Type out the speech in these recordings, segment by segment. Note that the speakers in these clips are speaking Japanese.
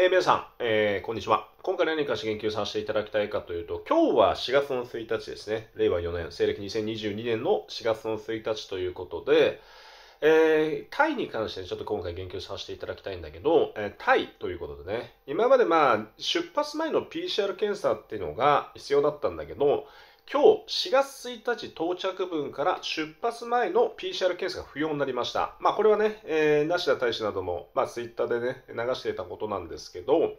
えー、皆さん、えー、こんにちは。今回何かし言及させていただきたいかというと、今日は4月の1日ですね。令和4年、西暦2022年の4月の1日ということで、えー、タイに関してちょっと今回言及させていただきたいんだけど、えタイということでね、今までまあ、出発前の PCR 検査っていうのが必要だったんだけど、今日4月1日到着分から出発前の PCR 検査が不要になりました。まあこれはね、えー、梨田大使なども、まあツイッターでね、流していたことなんですけど、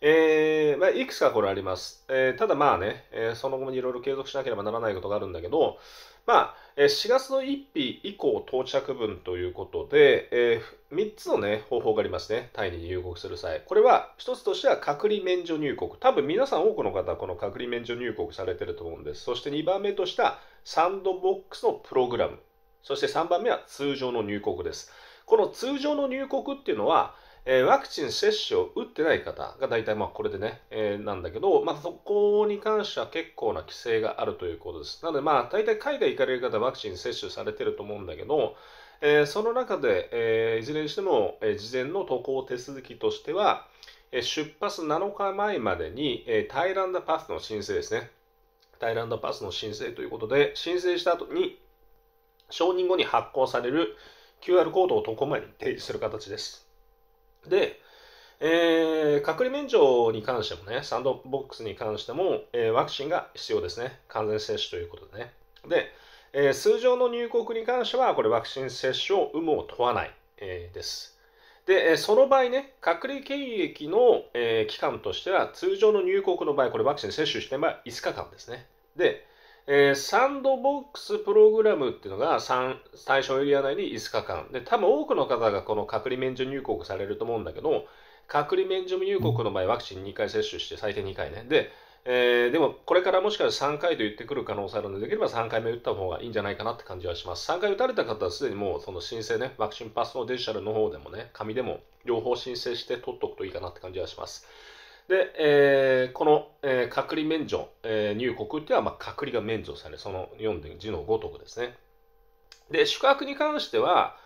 えー、まあ、いくつかこれあります。えー、ただまあね、えー、その後もいろいろ継続しなければならないことがあるんだけど、まあ、えー、4月の1日以降到着分ということで、えー、3つの、ね、方法がありますね。タイに入国する際。これは、1つとしては隔離免除入国。多分皆さん多くの方はこの隔離免除入国されてると思うんです。そして2番目としたサンドボックスのプログラム。そして3番目は通常の入国です。この通常の入国っていうのは、えー、ワクチン接種を打ってない方が大体まあこれでね、えー、なんだけど、まあ、そこに関しては結構な規制があるということです。なので、まあ、大体海外行かれる方はワクチン接種されてると思うんだけど、えー、その中で、えいずれにしても、え事前の渡航手続きとしては、え出発7日前までに、えタイランドパスの申請ですね。タイランドパスの申請ということで、申請した後に、承認後に発行される QR コードを渡航前に提示する形です。で、えー、隔離免除に関してもね、サンドボックスに関しても、えー、ワクチンが必要ですね。完全接種ということでね。で、えー、通常の入国に関しては、これワクチン接種を有無を問わない、えー、です。で、えその場合ね、隔離検疫の、え期間としては、通常の入国の場合、これワクチン接種して、まあ5日間ですね。で、えー、サンドボックスプログラムっていうのが対象エリア内に5日間。で、多分多くの方がこの隔離免除入国されると思うんだけど、隔離免除入国の場合、ワクチン2回接種して最低2回ね。で、えー、でもこれからもしかしたら3回と言ってくる可能性あるので、できれば3回目打った方がいいんじゃないかなって感じはします。3回打たれた方はすでにもうその申請ね、ワクチンパスのデジタルの方でもね、紙でも両方申請して取っておくといいかなって感じはします。で、えー、この、えー、隔離免除、えー、入国っていうのは、まあ、隔離が免除され、その4点、字のごとくですね。で、宿泊に関しては、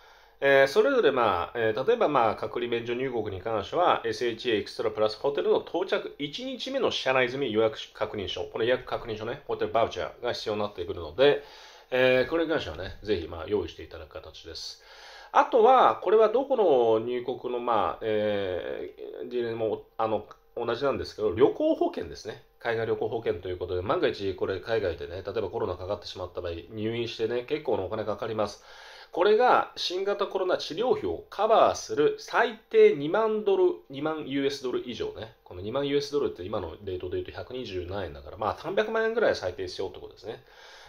えー、それぞれ、まあえー、例えば、まあ、隔離免除入国に関しては SHA エクストラプラスホテルの到着1日目の車内済み予約確認書、この予約確認書ね、ホテルバウチャーが必要になってくるので、えー、これに関してはね、ぜひ、まあ、用意していただく形です。あとは、これはどこの入国の、まあ、えー、もあの、同じなんですけど、旅行保険ですね。海外旅行保険ということで、万が一これ海外でね、例えばコロナかかってしまった場合、入院してね、結構なお金かかります。これが新型コロナ治療費をカバーする最低2万ドル、2万 US ドル以上ね。この2万 US ドルって今のレートで言うと120何円だから、まあ300万円ぐらい最低必要ってことですね。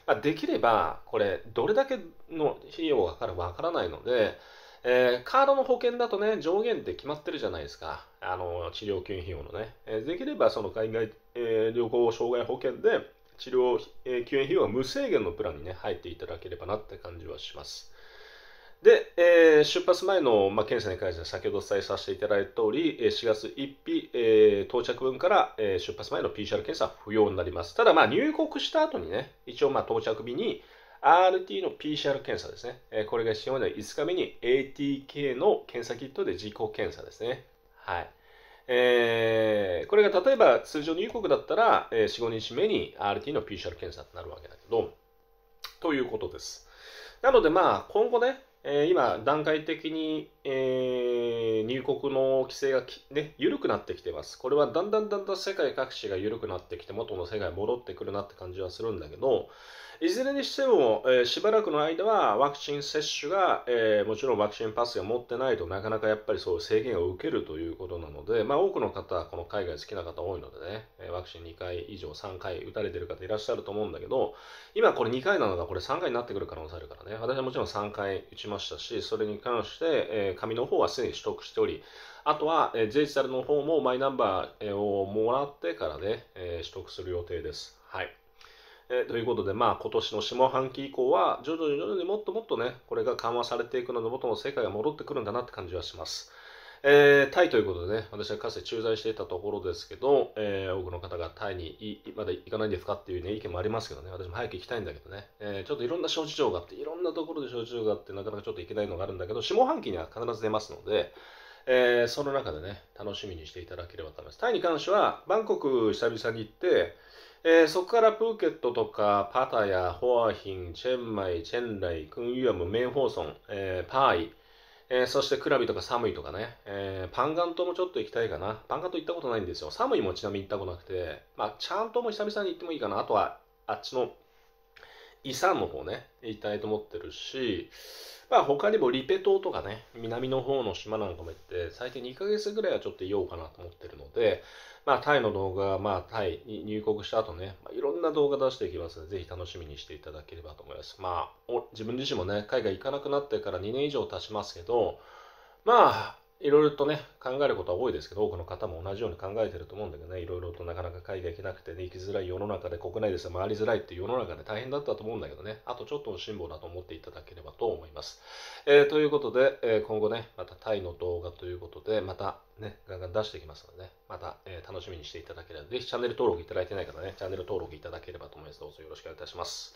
まあ、できれば、これ、どれだけの費用がかかるかわからないので、えー、カードの保険だとね、上限って決まってるじゃないですか。あの、治療給費用のね。えー、できれば、その海外、えー、旅行障害保険で、治療、え救援費用は無制限のプランにね、入っていただければなって感じはします。で、えー、出発前の、まあ、検査に関しては先ほどお伝えさせていただいた通り、4月1日、えー、到着分から、えー、出発前の PCR 検査は不要になります。ただ、まあ、入国した後にね、一応、まあ、到着日に、RT の PCR 検査ですね。えこれが必要まで5日目に ATK の検査キットで自己検査ですね。はい。えー、これが例えば通常入国だったら、え4、5日目に RT の PCR 検査となるわけだけど、ということです。なのでまあ今後ね、え今段階的にえー、入国の規制がね、緩くなってきてます。これはだんだんだんだん世界各地が緩くなってきて、元の世界に戻ってくるなって感じはするんだけど、いずれにしても、えー、しばらくの間はワクチン接種が、えー、もちろんワクチンパスが持ってないとなかなかやっぱりそういう制限を受けるということなので、まあ、多くの方、この海外好きな方多いのでね、ワクチン2回以上3回打たれてる方いらっしゃると思うんだけど、今これ2回なのがこれ3回になってくる可能性あるからね、私はもちろん3回打ちましたし、それに関して、えーえ紙の方はすでに取得しており、あとは、えデジタルの方もマイナンバーをもらってからね、え取得する予定です。はい。えということで、まあ、今年の下半期以降は、徐々に徐々にもっともっとね、これが緩和されていくので、元の成果が戻ってくるんだなって感じはします。えー、タイということでね、私はかつて駐在していたところですけど、えー、多くの方がタイにまだ行かないんですかっていう、ね、意見もありますけどね、私も早く行きたいんだけどね、えー、ちょっといろんな諸事情があって、いろんなところで諸事情があって、なかなかちょっと行けないのがあるんだけど、下半期には必ず出ますので、えその中でね、楽しみにしていただければと思います。タイに関しては、バンコク久々に行って、えー、そこからプーケットとか、パタヤ、ホアヒン、チェンマイ、チェンライ、クンユアム、メンホーソン、えー、パーイ、えー、そしてクラビとか寒いとかね、えー、パンガン島もちょっと行きたいかな。パンガン島行ったことないんですよ。寒いもちなみに行ったことなくて、まあ、ちゃんとも久々に行ってもいいかな。あとは、あっちの遺産の方ね、行きたいと思ってるし、まあ他にもリペ島とかね、南の方の島なんかも行って、最近2ヶ月ぐらいはちょっといようかなと思ってるので、まあタイの動画、まあタイに入国した後ね、まあ、いろんな動画出していきますので、ぜひ楽しみにしていただければと思います。まあ、自分自身もね、海外行かなくなってから2年以上経ちますけど、まあ、いろいろとね、考えることは多いですけど、多くの方も同じように考えてると思うんだけどね、いろいろとなかなか海外行けなくて、ね、行きづらい世の中で、国内ですね、回りづらいっていう世の中で大変だったと思うんだけどね、あとちょっとの辛抱だと思っていただければと思います。えー、ということで、えー、今後ね、またタイの動画ということで、またね、ガンガン出していきますのでね、また、えー、楽しみにしていただければ、ぜひチャンネル登録いただいてない方ね、チャンネル登録いただければと思います。どうぞよろしくお願いいたします。